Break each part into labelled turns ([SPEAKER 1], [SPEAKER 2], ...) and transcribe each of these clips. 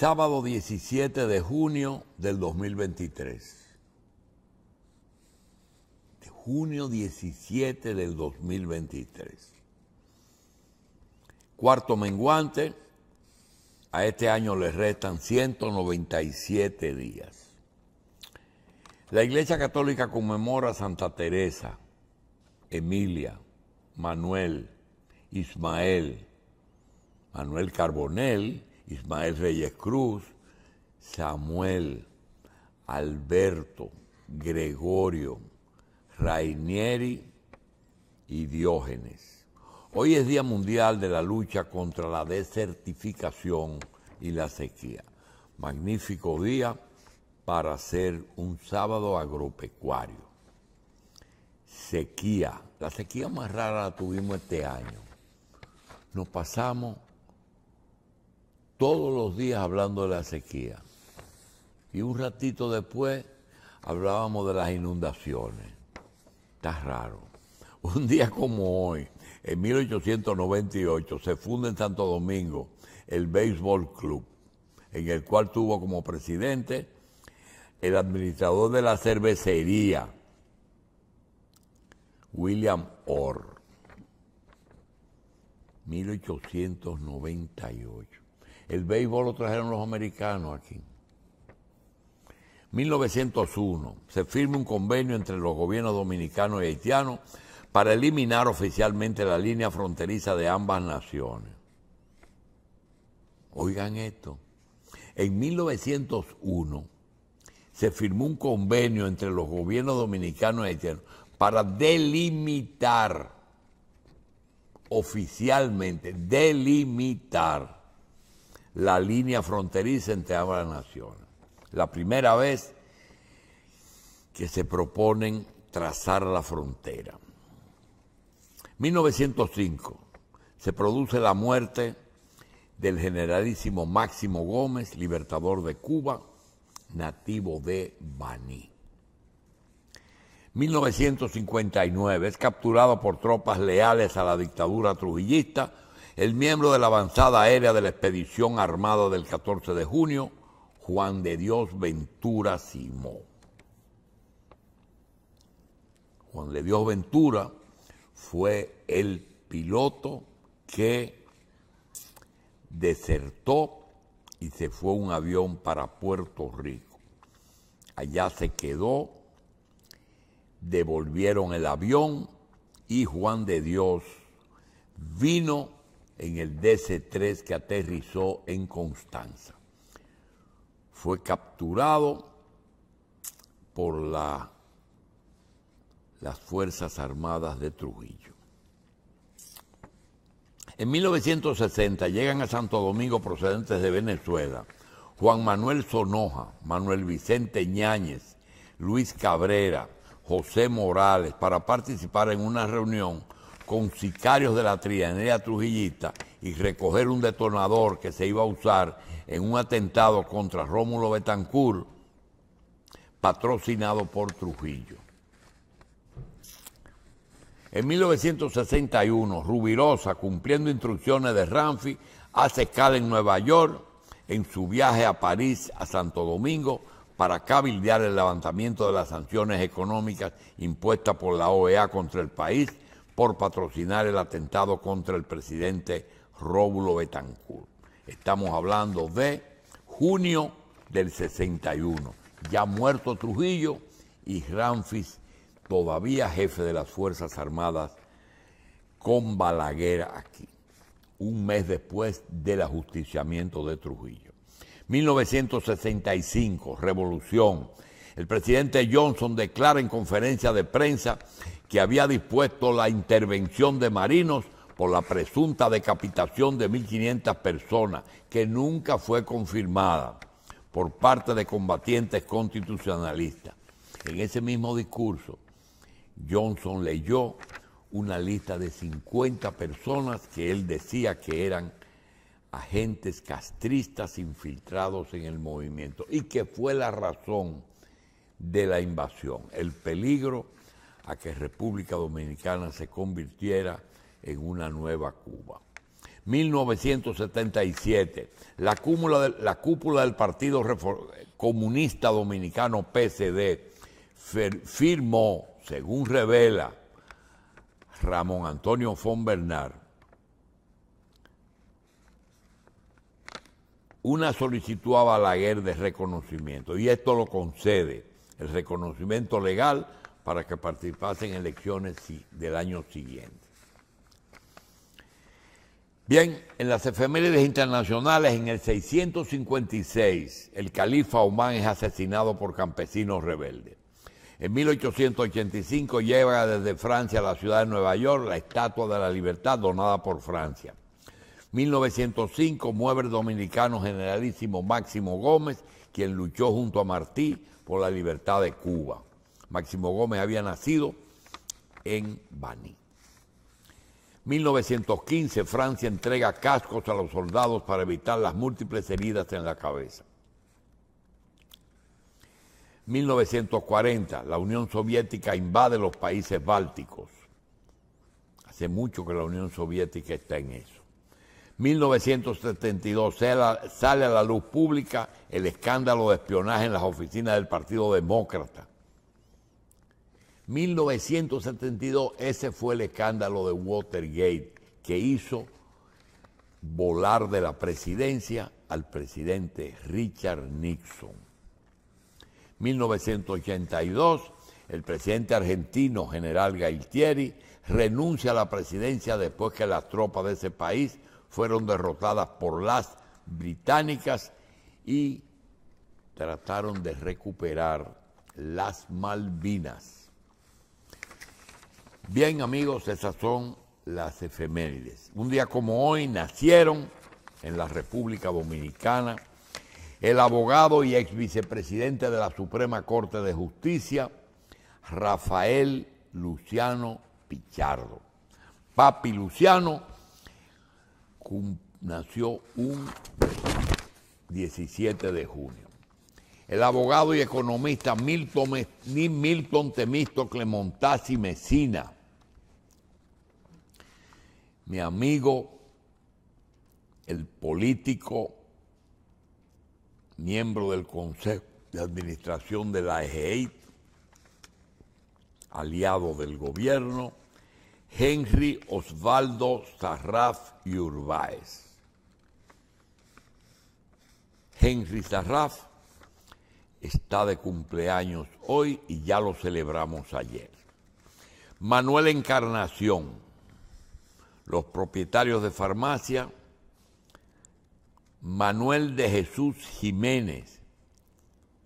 [SPEAKER 1] sábado 17 de junio del 2023. De junio 17 del 2023. Cuarto menguante, a este año le restan 197 días. La Iglesia Católica conmemora a Santa Teresa, Emilia, Manuel, Ismael, Manuel Carbonel, Ismael Reyes Cruz, Samuel, Alberto, Gregorio, Rainieri y Diógenes. Hoy es Día Mundial de la Lucha contra la Desertificación y la Sequía. Magnífico día para hacer un sábado agropecuario. Sequía. La sequía más rara la tuvimos este año. Nos pasamos todos los días hablando de la sequía. Y un ratito después hablábamos de las inundaciones. Está raro. Un día como hoy, en 1898, se funda en Santo Domingo el Béisbol Club, en el cual tuvo como presidente el administrador de la cervecería, William Orr. 1898. El béisbol lo trajeron los americanos aquí. 1901, se firma un convenio entre los gobiernos dominicanos y haitianos para eliminar oficialmente la línea fronteriza de ambas naciones. Oigan esto, en 1901 se firmó un convenio entre los gobiernos dominicanos y haitianos para delimitar oficialmente, delimitar la línea fronteriza entre ambas naciones. La primera vez que se proponen trazar la frontera. 1905 se produce la muerte del generalísimo Máximo Gómez, libertador de Cuba, nativo de Baní. 1959 es capturado por tropas leales a la dictadura trujillista el miembro de la avanzada aérea de la expedición armada del 14 de junio, Juan de Dios Ventura Simón. Juan de Dios Ventura fue el piloto que desertó y se fue un avión para Puerto Rico. Allá se quedó, devolvieron el avión y Juan de Dios vino en el DC-3 que aterrizó en Constanza. Fue capturado por las Fuerzas Armadas de Trujillo. En 1960 llegan a Santo Domingo procedentes de Venezuela Juan Manuel Sonoja, Manuel Vicente Ñáñez, Luis Cabrera, José Morales, para participar en una reunión con sicarios de la trianera trujillista y recoger un detonador que se iba a usar en un atentado contra Rómulo Betancourt, patrocinado por Trujillo. En 1961, Rubirosa, cumpliendo instrucciones de Ramfi, hace escala en Nueva York en su viaje a París, a Santo Domingo, para cabildear el levantamiento de las sanciones económicas impuestas por la OEA contra el país por patrocinar el atentado contra el presidente Róbulo Betancourt. Estamos hablando de junio del 61, ya muerto Trujillo y Ramfis todavía jefe de las Fuerzas Armadas con Balaguer aquí, un mes después del ajusticiamiento de Trujillo. 1965, revolución el presidente Johnson declara en conferencia de prensa que había dispuesto la intervención de marinos por la presunta decapitación de 1.500 personas, que nunca fue confirmada por parte de combatientes constitucionalistas. En ese mismo discurso, Johnson leyó una lista de 50 personas que él decía que eran agentes castristas infiltrados en el movimiento y que fue la razón de la invasión, el peligro a que República Dominicana se convirtiera en una nueva Cuba. 1977, la, la cúpula del Partido Comunista Dominicano PCD, firmó, según revela Ramón Antonio Fon Bernard, una solicitud a Balaguer de reconocimiento y esto lo concede el reconocimiento legal para que participasen en elecciones del año siguiente. Bien, en las efemérides internacionales, en el 656, el califa Omán es asesinado por campesinos rebeldes. En 1885 lleva desde Francia a la ciudad de Nueva York la Estatua de la Libertad donada por Francia. 1905 mueve el dominicano generalísimo Máximo Gómez, quien luchó junto a Martí por la libertad de Cuba. Máximo Gómez había nacido en Bani. 1915 Francia entrega cascos a los soldados para evitar las múltiples heridas en la cabeza. 1940 la Unión Soviética invade los países bálticos. Hace mucho que la Unión Soviética está en eso. 1972 sale a la luz pública el escándalo de espionaje en las oficinas del Partido Demócrata. 1972, ese fue el escándalo de Watergate que hizo volar de la presidencia al presidente Richard Nixon. 1982, el presidente argentino general Galtieri renuncia a la presidencia después que las tropas de ese país fueron derrotadas por las británicas y trataron de recuperar las Malvinas. Bien amigos, esas son las efemérides. Un día como hoy nacieron en la República Dominicana el abogado y ex vicepresidente de la Suprema Corte de Justicia, Rafael Luciano Pichardo. Papi Luciano nació un 17 de junio. El abogado y economista Milton, Milton Temisto Clemontasi Mesina, mi amigo, el político, miembro del Consejo de Administración de la EGEIT, aliado del gobierno, Henry Osvaldo Sarraf y Urbáez. Henry Sarraf está de cumpleaños hoy y ya lo celebramos ayer. Manuel Encarnación, los propietarios de farmacia, Manuel de Jesús Jiménez,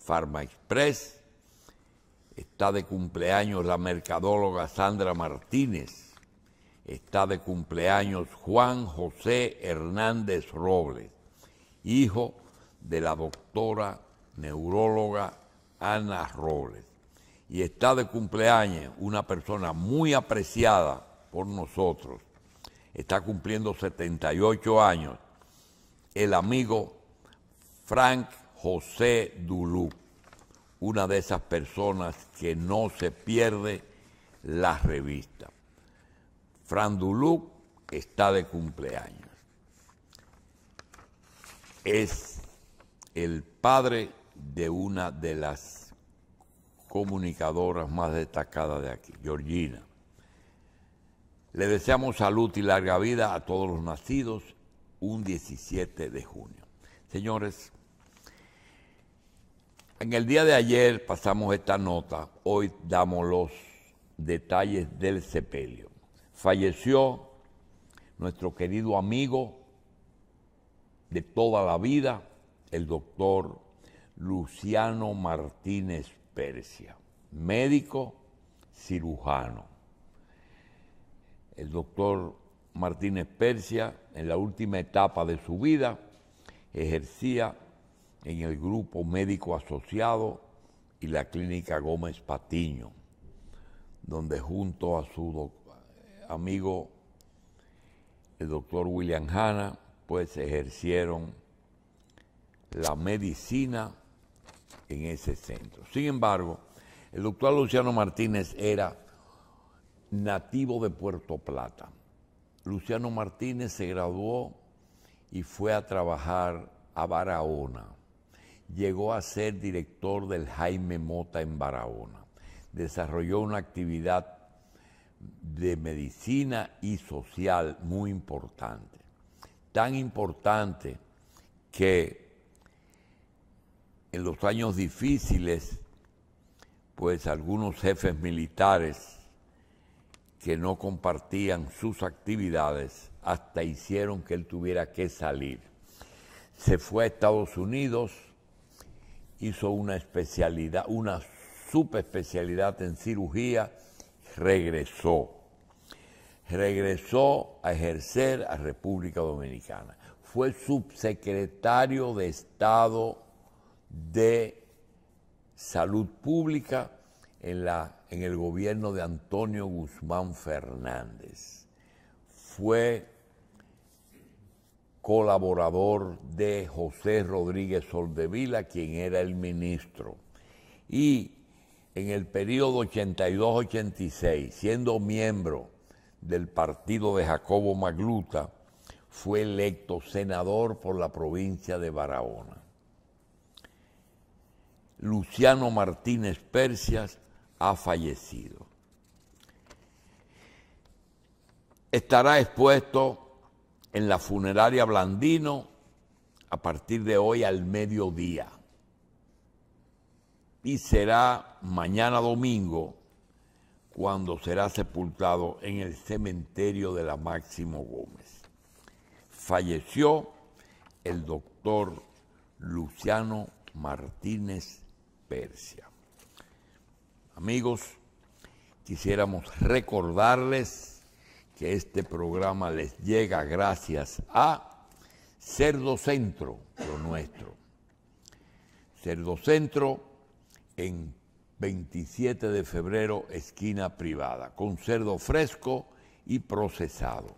[SPEAKER 1] Farma Express, está de cumpleaños la mercadóloga Sandra Martínez, está de cumpleaños Juan José Hernández Robles, hijo de la doctora neuróloga Ana Robles. Y está de cumpleaños una persona muy apreciada por nosotros. Está cumpliendo 78 años, el amigo Frank José Dulú, una de esas personas que no se pierde la revista. Fran Duluc está de cumpleaños. Es el padre de una de las comunicadoras más destacadas de aquí, Georgina. Le deseamos salud y larga vida a todos los nacidos un 17 de junio. Señores, en el día de ayer pasamos esta nota, hoy damos los detalles del sepelio falleció nuestro querido amigo de toda la vida, el doctor Luciano Martínez Persia, médico cirujano. El doctor Martínez Persia, en la última etapa de su vida, ejercía en el grupo médico asociado y la clínica Gómez Patiño, donde junto a su doctor amigo, el doctor William Hanna, pues ejercieron la medicina en ese centro. Sin embargo, el doctor Luciano Martínez era nativo de Puerto Plata. Luciano Martínez se graduó y fue a trabajar a Barahona. Llegó a ser director del Jaime Mota en Barahona. Desarrolló una actividad de medicina y social muy importante. Tan importante que en los años difíciles, pues algunos jefes militares que no compartían sus actividades hasta hicieron que él tuviera que salir. Se fue a Estados Unidos, hizo una especialidad, una subespecialidad en cirugía, regresó. Regresó a ejercer a República Dominicana. Fue subsecretario de Estado de Salud Pública en, la, en el gobierno de Antonio Guzmán Fernández. Fue colaborador de José Rodríguez Soldevila, quien era el ministro. Y en el periodo 82-86, siendo miembro del partido de Jacobo Magluta, fue electo senador por la provincia de Barahona. Luciano Martínez Persias ha fallecido. Estará expuesto en la funeraria Blandino a partir de hoy al mediodía y será mañana domingo cuando será sepultado en el cementerio de la Máximo Gómez. Falleció el doctor Luciano Martínez Persia. Amigos, quisiéramos recordarles que este programa les llega gracias a Cerdo Centro, lo nuestro. Cerdo Centro en 27 de febrero, esquina privada, con cerdo fresco y procesado.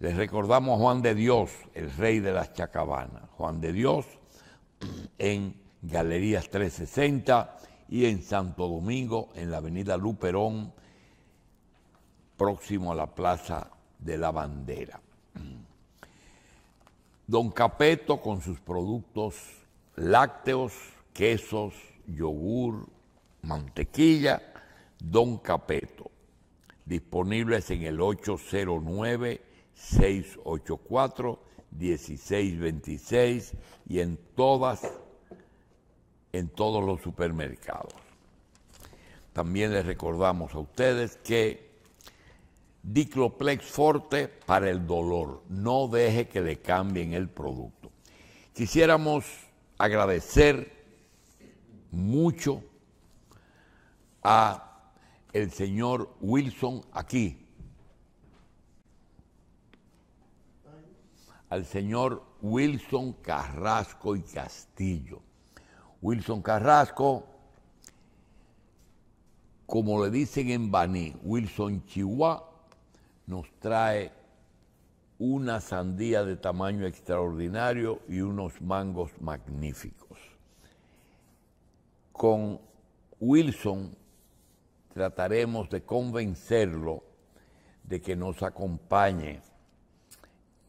[SPEAKER 1] Les recordamos a Juan de Dios, el rey de las chacabanas. Juan de Dios en Galerías 360 y en Santo Domingo, en la avenida Luperón, próximo a la Plaza de la Bandera. Don Capeto con sus productos lácteos, quesos, yogur, mantequilla, Don Capeto. Disponibles en el 809-684-1626 y en todas, en todos los supermercados. También les recordamos a ustedes que Dicloplex Forte para el dolor. No deje que le cambien el producto. Quisiéramos agradecer mucho a el señor Wilson aquí, al señor Wilson Carrasco y Castillo. Wilson Carrasco, como le dicen en Baní, Wilson Chihuahua, nos trae una sandía de tamaño extraordinario y unos mangos magníficos con Wilson trataremos de convencerlo de que nos acompañe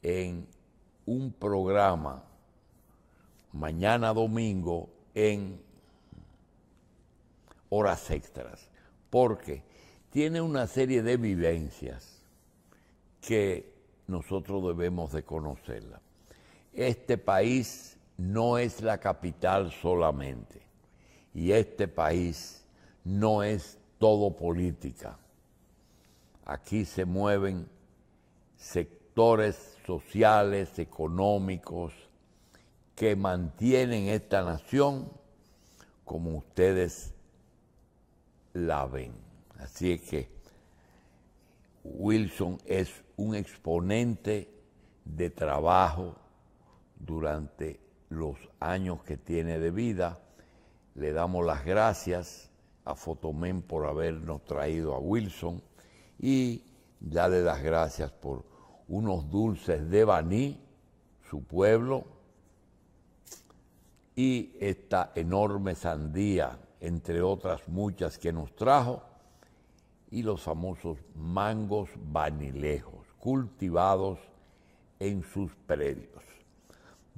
[SPEAKER 1] en un programa mañana domingo en horas extras, porque tiene una serie de vivencias que nosotros debemos de conocerla. Este país no es la capital solamente y este país no es todo política. Aquí se mueven sectores sociales, económicos, que mantienen esta nación como ustedes la ven. Así es que Wilson es un exponente de trabajo durante los años que tiene de vida le damos las gracias a Fotomen por habernos traído a Wilson y le las gracias por unos dulces de Baní, su pueblo, y esta enorme sandía, entre otras muchas que nos trajo, y los famosos mangos vanilejos, cultivados en sus predios.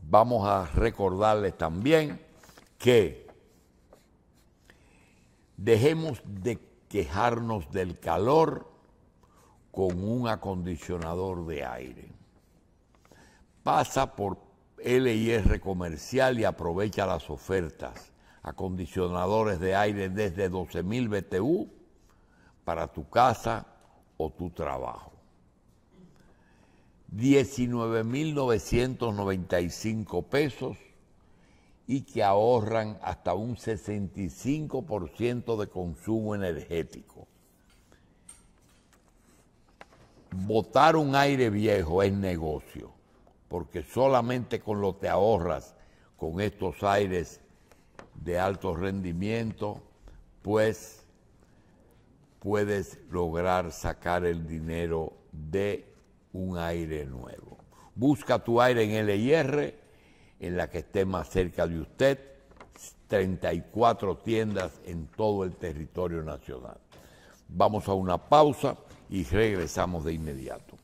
[SPEAKER 1] Vamos a recordarles también que Dejemos de quejarnos del calor con un acondicionador de aire. Pasa por LIR Comercial y aprovecha las ofertas. Acondicionadores de aire desde 12.000 BTU para tu casa o tu trabajo. 19.995 pesos y que ahorran hasta un 65% de consumo energético. Botar un aire viejo es negocio, porque solamente con lo que ahorras con estos aires de alto rendimiento, pues puedes lograr sacar el dinero de un aire nuevo. Busca tu aire en LIR en la que esté más cerca de usted, 34 tiendas en todo el territorio nacional. Vamos a una pausa y regresamos de inmediato.